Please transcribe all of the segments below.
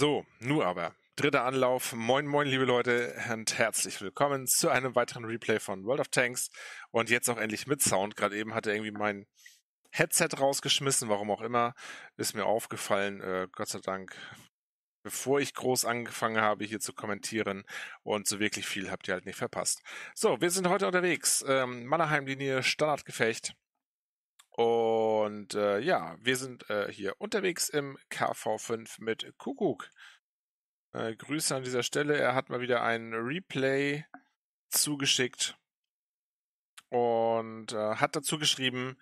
So, nur aber. Dritter Anlauf. Moin, moin, liebe Leute und herzlich willkommen zu einem weiteren Replay von World of Tanks und jetzt auch endlich mit Sound. Gerade eben hatte irgendwie mein Headset rausgeschmissen, warum auch immer, ist mir aufgefallen. Äh, Gott sei Dank, bevor ich groß angefangen habe, hier zu kommentieren und so wirklich viel habt ihr halt nicht verpasst. So, wir sind heute unterwegs. Ähm, Mannerheim-Linie, Standardgefecht. Und äh, ja, wir sind äh, hier unterwegs im KV5 mit Kuckuck. Äh, Grüße an dieser Stelle. Er hat mal wieder ein Replay zugeschickt und äh, hat dazu geschrieben,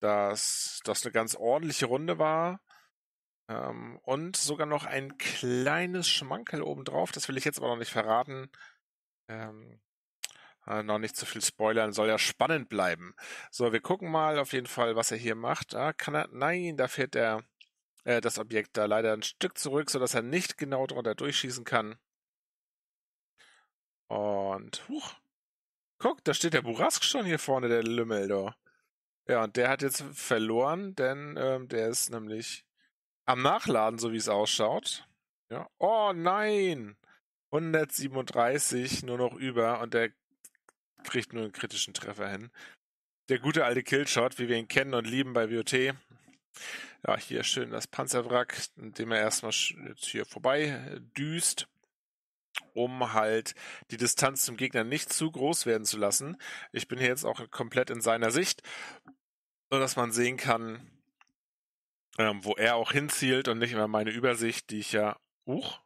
dass das eine ganz ordentliche Runde war. Ähm, und sogar noch ein kleines Schmankel obendrauf. Das will ich jetzt aber noch nicht verraten. Ähm, äh, noch nicht zu viel spoilern, soll ja spannend bleiben. So, wir gucken mal auf jeden Fall, was er hier macht. Ah, kann er, nein, da fährt er äh, das Objekt da leider ein Stück zurück, sodass er nicht genau drunter durchschießen kann. Und, huch, guck, da steht der Burask schon hier vorne, der Lümmel, da. Ja, und der hat jetzt verloren, denn ähm, der ist nämlich am Nachladen, so wie es ausschaut. Ja. Oh nein! 137 nur noch über und der kriegt nur einen kritischen Treffer hin. Der gute alte Killshot, wie wir ihn kennen und lieben bei WOT. Ja, hier schön das Panzerwrack, indem er erstmal jetzt hier vorbei äh, düst, um halt die Distanz zum Gegner nicht zu groß werden zu lassen. Ich bin hier jetzt auch komplett in seiner Sicht, so dass man sehen kann, ähm, wo er auch hinzielt und nicht immer meine Übersicht, die ich ja, uch,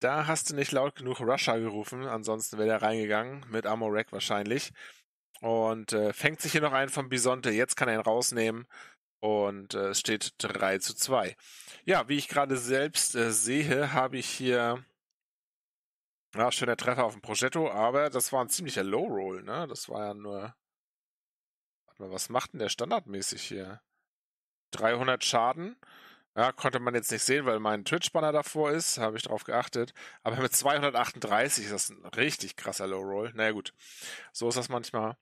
da hast du nicht laut genug Russia gerufen, ansonsten wäre der reingegangen, mit Amorek wahrscheinlich. Und äh, fängt sich hier noch einen vom Bisonte, jetzt kann er ihn rausnehmen. Und äh, es steht 3 zu 2. Ja, wie ich gerade selbst äh, sehe, habe ich hier. Ja, schöner Treffer auf dem Progetto, aber das war ein ziemlicher Low-Roll, ne? Das war ja nur. Warte mal, was macht denn der standardmäßig hier? 300 Schaden. Ja, konnte man jetzt nicht sehen, weil mein Twitch-Banner davor ist, habe ich drauf geachtet. Aber mit 238 ist das ein richtig krasser Low-Roll. Naja gut, so ist das manchmal.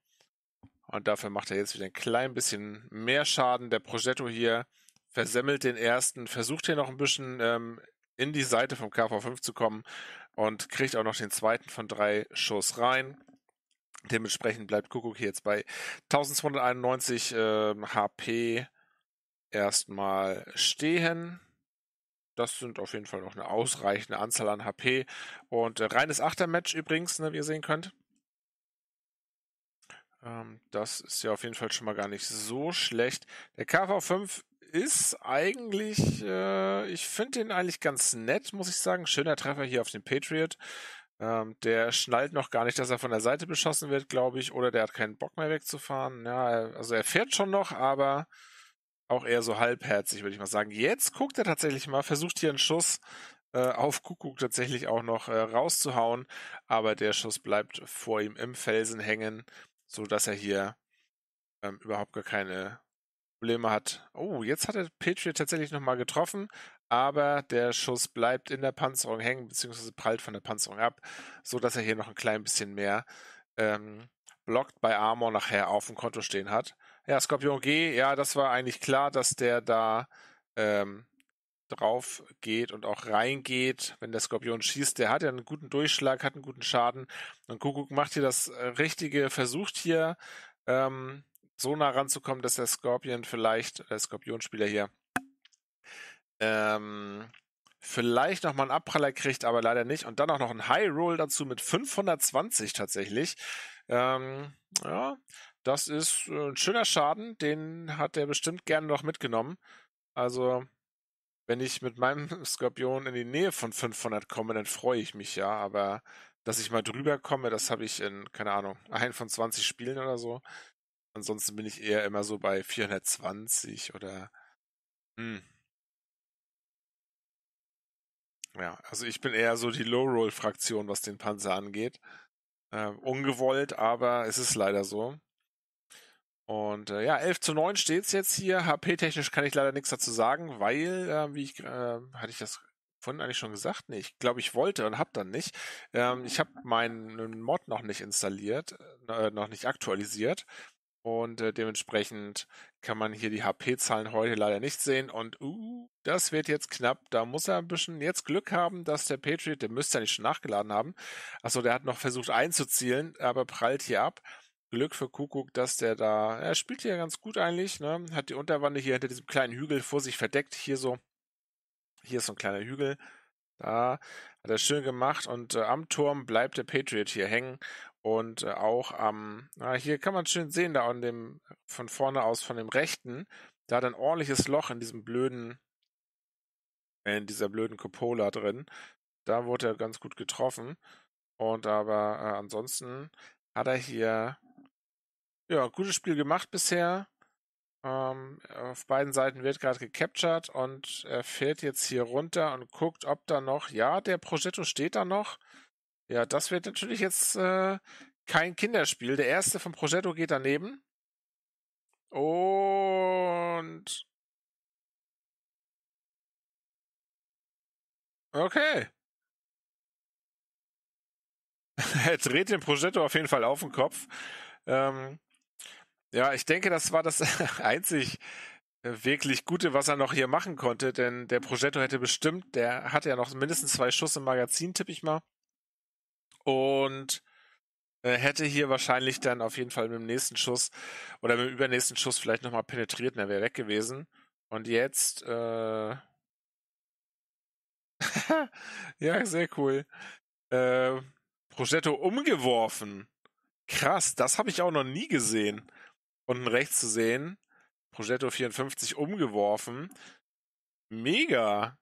Und dafür macht er jetzt wieder ein klein bisschen mehr Schaden. Der Progetto hier versemmelt den ersten, versucht hier noch ein bisschen ähm, in die Seite vom KV5 zu kommen und kriegt auch noch den zweiten von drei Schuss rein. Dementsprechend bleibt Kuckuck hier jetzt bei 1291 äh, HP erstmal stehen. Das sind auf jeden Fall noch eine ausreichende Anzahl an HP. Und äh, reines Achtermatch übrigens, ne, wie ihr sehen könnt. Ähm, das ist ja auf jeden Fall schon mal gar nicht so schlecht. Der KV5 ist eigentlich, äh, ich finde den eigentlich ganz nett, muss ich sagen. Schöner Treffer hier auf den Patriot. Ähm, der schnallt noch gar nicht, dass er von der Seite beschossen wird, glaube ich. Oder der hat keinen Bock mehr wegzufahren. Ja, also er fährt schon noch, aber auch eher so halbherzig, würde ich mal sagen. Jetzt guckt er tatsächlich mal, versucht hier einen Schuss äh, auf Kuckuck tatsächlich auch noch äh, rauszuhauen, aber der Schuss bleibt vor ihm im Felsen hängen, sodass er hier ähm, überhaupt gar keine Probleme hat. Oh, jetzt hat er Patriot tatsächlich nochmal getroffen, aber der Schuss bleibt in der Panzerung hängen, beziehungsweise prallt von der Panzerung ab, sodass er hier noch ein klein bisschen mehr ähm, blockt bei Armor nachher auf dem Konto stehen hat. Ja, Skorpion G, ja, das war eigentlich klar, dass der da ähm, drauf geht und auch reingeht, wenn der Skorpion schießt. Der hat ja einen guten Durchschlag, hat einen guten Schaden. Und Kuckuck macht hier das äh, Richtige, versucht hier ähm, so nah ranzukommen, dass der Skorpion vielleicht, äh, der Skorpionspieler hier, ähm, vielleicht nochmal einen Abpraller kriegt, aber leider nicht. Und dann auch noch ein High Roll dazu mit 520 tatsächlich. Ähm, ja, das ist äh, ein schöner Schaden, den hat er bestimmt gerne noch mitgenommen. Also, wenn ich mit meinem Skorpion in die Nähe von 500 komme, dann freue ich mich ja, aber dass ich mal drüber komme, das habe ich in, keine Ahnung, ein von 20 Spielen oder so. Ansonsten bin ich eher immer so bei 420 oder, hm. Ja, also ich bin eher so die Low-Roll-Fraktion, was den Panzer angeht. Äh, ungewollt, aber es ist leider so. Und äh, ja, 11 zu 9 steht es jetzt hier. HP-technisch kann ich leider nichts dazu sagen, weil, äh, wie ich, äh, hatte ich das vorhin eigentlich schon gesagt? Nee, ich glaube, ich wollte und habe dann nicht. Ähm, ich habe meinen Mod noch nicht installiert, äh, äh, noch nicht aktualisiert. Und äh, dementsprechend kann man hier die HP-Zahlen heute leider nicht sehen. Und uh, das wird jetzt knapp. Da muss er ein bisschen jetzt Glück haben, dass der Patriot, der müsste ja nicht schon nachgeladen haben. Achso, der hat noch versucht einzuzielen, aber prallt hier ab. Glück für Kuckuck, dass der da, er spielt hier ganz gut eigentlich, ne? Hat die Unterwande hier hinter diesem kleinen Hügel vor sich verdeckt, hier so. Hier ist so ein kleiner Hügel. Da hat er schön gemacht und äh, am Turm bleibt der Patriot hier hängen und äh, auch am, ähm, hier kann man schön sehen, da an dem, von vorne aus von dem rechten, da hat ein ordentliches Loch in diesem blöden, in dieser blöden Cupola drin. Da wurde er ganz gut getroffen und aber äh, ansonsten hat er hier ja, gutes Spiel gemacht bisher. Ähm, auf beiden Seiten wird gerade gecaptured und er fährt jetzt hier runter und guckt, ob da noch, ja, der Progetto steht da noch. Ja, das wird natürlich jetzt äh, kein Kinderspiel. Der erste vom Progetto geht daneben. Und Okay. er dreht den Progetto auf jeden Fall auf den Kopf. Ähm, ja, ich denke, das war das einzig äh, wirklich Gute, was er noch hier machen konnte, denn der Progetto hätte bestimmt, der hatte ja noch mindestens zwei Schuss im Magazin, tippe ich mal. Und äh, hätte hier wahrscheinlich dann auf jeden Fall mit dem nächsten Schuss oder mit dem übernächsten Schuss vielleicht nochmal penetriert und er wäre weg gewesen. Und jetzt, äh... ja, sehr cool. Äh, Progetto umgeworfen. Krass, das habe ich auch noch nie gesehen unten rechts zu sehen, Progetto 54 umgeworfen. Mega!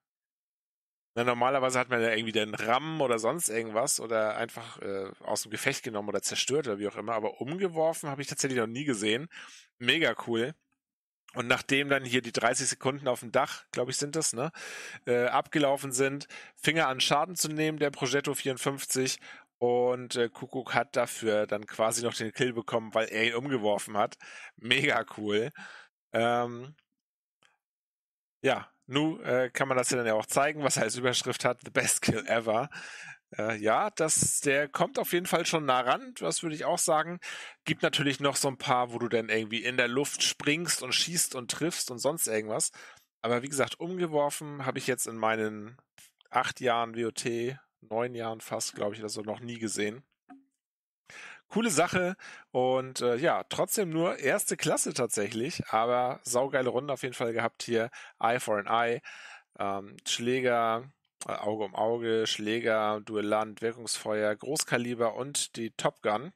Na, normalerweise hat man ja irgendwie den RAM oder sonst irgendwas oder einfach äh, aus dem Gefecht genommen oder zerstört oder wie auch immer, aber umgeworfen habe ich tatsächlich noch nie gesehen. Mega cool. Und nachdem dann hier die 30 Sekunden auf dem Dach, glaube ich, sind das, ne, äh, abgelaufen sind, Finger an Schaden zu nehmen, der Progetto 54 und äh, Kuckuck hat dafür dann quasi noch den Kill bekommen, weil er ihn umgeworfen hat. Mega cool. Ähm, ja, nu äh, kann man das ja dann ja auch zeigen, was er als Überschrift hat. The best kill ever. Äh, ja, das, der kommt auf jeden Fall schon nah ran, das würde ich auch sagen. Gibt natürlich noch so ein paar, wo du dann irgendwie in der Luft springst und schießt und triffst und sonst irgendwas. Aber wie gesagt, umgeworfen habe ich jetzt in meinen acht Jahren WOT neun Jahren fast, glaube ich, oder so noch nie gesehen. Coole Sache und äh, ja, trotzdem nur erste Klasse tatsächlich, aber saugeile Runde auf jeden Fall gehabt hier. Eye for an Eye, ähm, Schläger, äh, Auge um Auge, Schläger, Duellant, Wirkungsfeuer, Großkaliber und die Top Gun.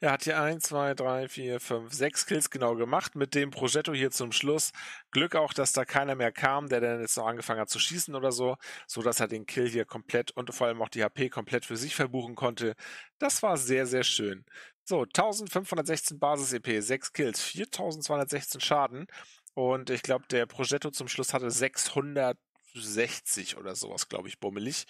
Er hat hier 1, 2, 3, 4, 5, 6 Kills genau gemacht. Mit dem Progetto hier zum Schluss. Glück auch, dass da keiner mehr kam, der dann jetzt noch angefangen hat zu schießen oder so, so dass er den Kill hier komplett und vor allem auch die HP komplett für sich verbuchen konnte. Das war sehr, sehr schön. So, 1516 Basis-EP, 6 Kills, 4216 Schaden. Und ich glaube, der Progetto zum Schluss hatte 600 60 oder sowas, glaube ich, bummelig.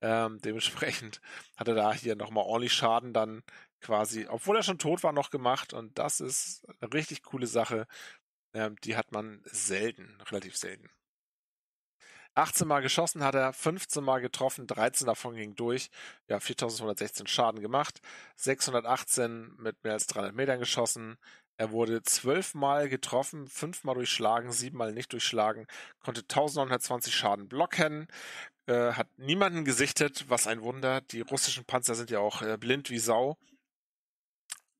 Ähm, dementsprechend er da hier nochmal ordentlich Schaden dann quasi, obwohl er schon tot war, noch gemacht. Und das ist eine richtig coole Sache. Ähm, die hat man selten, relativ selten. 18 Mal geschossen hat er, 15 Mal getroffen, 13 davon ging durch. Ja, 4.116 Schaden gemacht, 618 mit mehr als 300 Metern geschossen, er wurde zwölfmal getroffen, fünfmal durchschlagen, siebenmal nicht durchschlagen, konnte 1920 Schaden blocken, äh, hat niemanden gesichtet, was ein Wunder. Die russischen Panzer sind ja auch äh, blind wie Sau.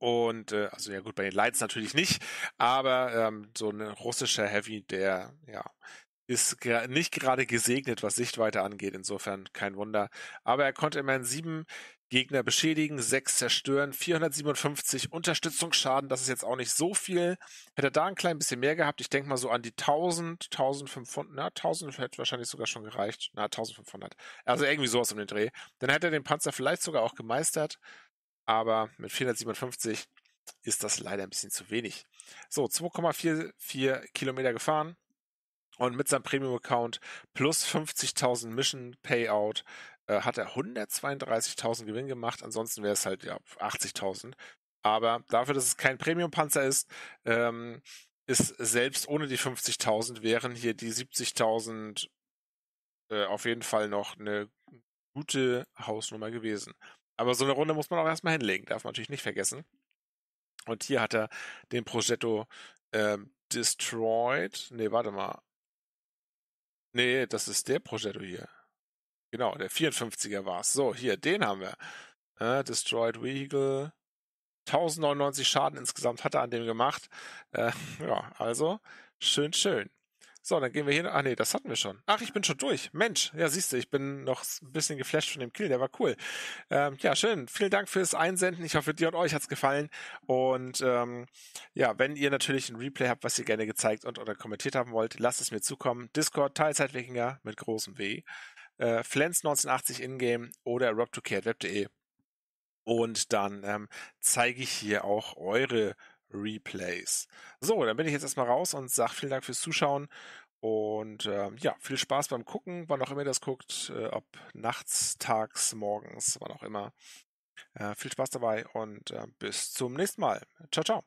Und äh, also ja gut, bei den Lights natürlich nicht, aber ähm, so ein russischer Heavy, der ja ist nicht gerade gesegnet, was Sichtweite angeht. Insofern kein Wunder. Aber er konnte immerhin sieben Gegner beschädigen, 6 zerstören, 457 Unterstützungsschaden, das ist jetzt auch nicht so viel. Hätte er da ein klein bisschen mehr gehabt, ich denke mal so an die 1000, 1500, na 1000 hätte wahrscheinlich sogar schon gereicht, na 1500, also irgendwie sowas um den Dreh. Dann hätte er den Panzer vielleicht sogar auch gemeistert, aber mit 457 ist das leider ein bisschen zu wenig. So, 2,44 Kilometer gefahren und mit seinem Premium-Account plus 50.000 Mission Payout äh, hat er 132.000 Gewinn gemacht. Ansonsten wäre es halt ja 80.000. Aber dafür, dass es kein Premium-Panzer ist, ähm, ist selbst ohne die 50.000 wären hier die 70.000 äh, auf jeden Fall noch eine gute Hausnummer gewesen. Aber so eine Runde muss man auch erstmal hinlegen, darf man natürlich nicht vergessen. Und hier hat er den Progetto äh, destroyed. Nee, warte mal. Nee, das ist der Progetto hier. Genau, der 54er war es. So, hier, den haben wir. Äh, Destroyed Vehicle. 1099 Schaden insgesamt hat er an dem gemacht. Äh, ja, also schön, schön. So, dann gehen wir hier. Ah nee, das hatten wir schon. Ach, ich bin schon durch. Mensch, ja, siehst du, ich bin noch ein bisschen geflasht von dem Kill, der war cool. Ähm, ja, schön. Vielen Dank fürs Einsenden. Ich hoffe, dir und euch hat es gefallen. Und ähm, ja, wenn ihr natürlich ein Replay habt, was ihr gerne gezeigt und oder kommentiert haben wollt, lasst es mir zukommen. Discord, Teilzeitwikinger mit großem W äh, Flens 1980 Ingame oder rob2k.web.de. Und dann ähm, zeige ich hier auch eure Replays. So, dann bin ich jetzt erstmal raus und sage vielen Dank fürs Zuschauen. Und ähm, ja, viel Spaß beim Gucken, wann auch immer ihr das guckt, äh, ob nachts, tags, morgens, wann auch immer. Äh, viel Spaß dabei und äh, bis zum nächsten Mal. Ciao, ciao.